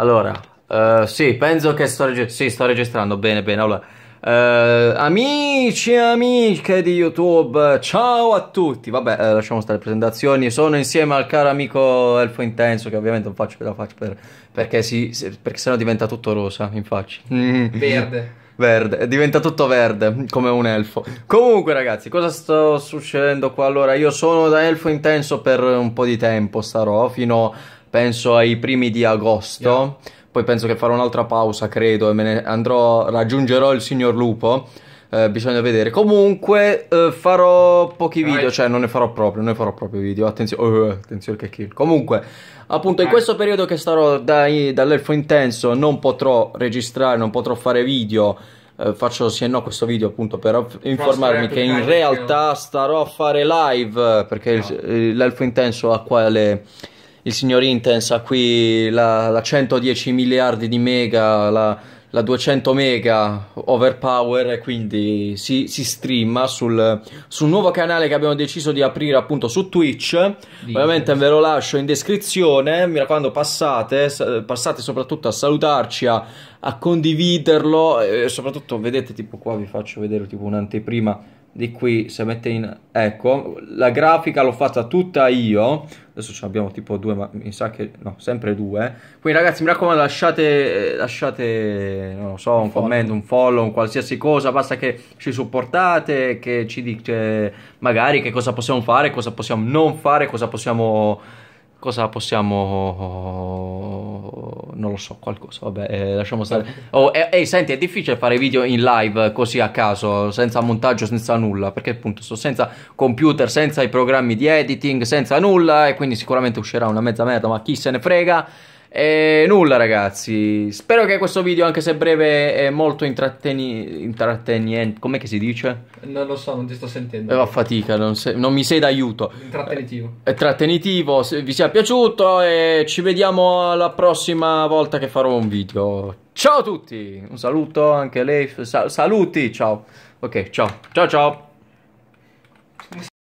Allora, uh, sì, penso che sto, reg sì, sto registrando. Bene, bene. Allora, uh, amici e amiche di YouTube, ciao a tutti. Vabbè, eh, lasciamo stare le presentazioni. Sono insieme al caro amico Elfo Intenso, che ovviamente non faccio la faccia per, perché, si, perché sennò diventa tutto rosa in faccia. Mm-hmm. Verde. Verde, diventa tutto verde come un elfo. Comunque, ragazzi, cosa sta succedendo qua? Allora, io sono da elfo intenso per un po' di tempo, starò fino penso ai primi di agosto. Yeah. Poi penso che farò un'altra pausa, credo, e me ne andrò, raggiungerò il signor Lupo. Eh, bisogna vedere. Comunque eh, farò pochi video, cioè non ne farò proprio, non ne farò proprio video. Attenzione, oh, eh, attenzione che kill. Comunque, appunto, in eh. questo periodo che starò dai, dall'elfo intenso non potrò registrare, non potrò fare video. Eh, faccio sì e no questo video appunto per informarmi che in realtà starò a fare live perché no. Eh, l'elfo intenso ha quale il signor Intens ha qui la, la 110 miliardi di mega, la, la 200 mega overpower e quindi si, si streama sul, sul, nuovo canale che abbiamo deciso di aprire appunto su Twitch di ovviamente ve lo lascio in descrizione mi raccomando passate passate soprattutto a salutarci a, a condividerlo e soprattutto vedete tipo qua vi faccio vedere tipo un'anteprima di qui se mette in ecco la grafica l'ho fatta tutta io adesso ce ne abbiamo tipo due, ma mi sa che no, sempre due. Quindi ragazzi, mi raccomando, lasciate, lasciate non so, un, un commento, un follow, un qualsiasi cosa, basta che ci supportate, che ci dite cioè, magari che cosa possiamo fare, cosa possiamo non fare, cosa possiamo cosa possiamo non lo so, qualcosa, vabbè, eh, lasciamo stare. Eh. Oh, eh, ehi, eh, eh, senti, è difficile fare video in live così a caso, senza montaggio, senza nulla, perché appunto sto senza computer, senza i programmi di editing, senza nulla, e quindi sicuramente uscirà una mezza merda, ma chi se ne frega. E nulla ragazzi, spero che questo video, anche se breve, è molto intratteni... intratteniente. Com'è che si dice? Non lo so, non ti sto sentendo. Ho eh, fatica, non, se... non, mi sei d'aiuto. Intrattenitivo. Eh, è trattenitivo, se vi sia piaciuto e ci vediamo la prossima volta che farò un video. Ciao a tutti, un saluto anche a lei, Sa saluti, ciao. Ok, ciao, ciao ciao.